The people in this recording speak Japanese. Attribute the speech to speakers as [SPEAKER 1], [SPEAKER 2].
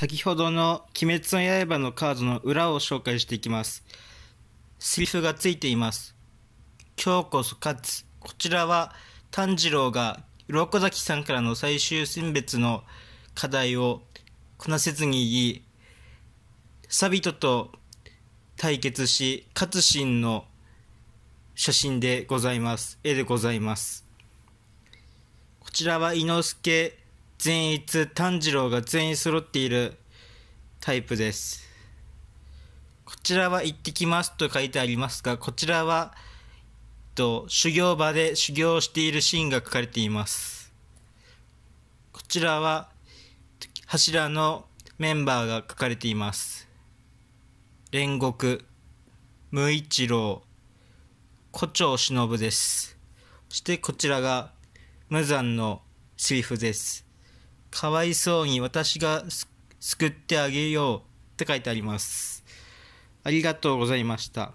[SPEAKER 1] 先ほどの「鬼滅の刃」のカードの裏を紹介していきます。セリフがついています。今日こそ勝つ。こちらは炭治郎が鱗崎さんからの最終選別の課題をこなせずにいい、サビトと対決し、勝シーンの写真でございます。絵でございます。こちらは伊之助善逸炭治郎が全員揃っているタイプですこちらは行ってきますと書いてありますがこちらは、えっと、修行場で修行しているシーンが書かれていますこちらは柱のメンバーが書かれています煉獄無一郎胡蝶忍ですそしてこちらが無残のセリフです。かわいそうに私が救ってあげようって書いてあります。ありがとうございました。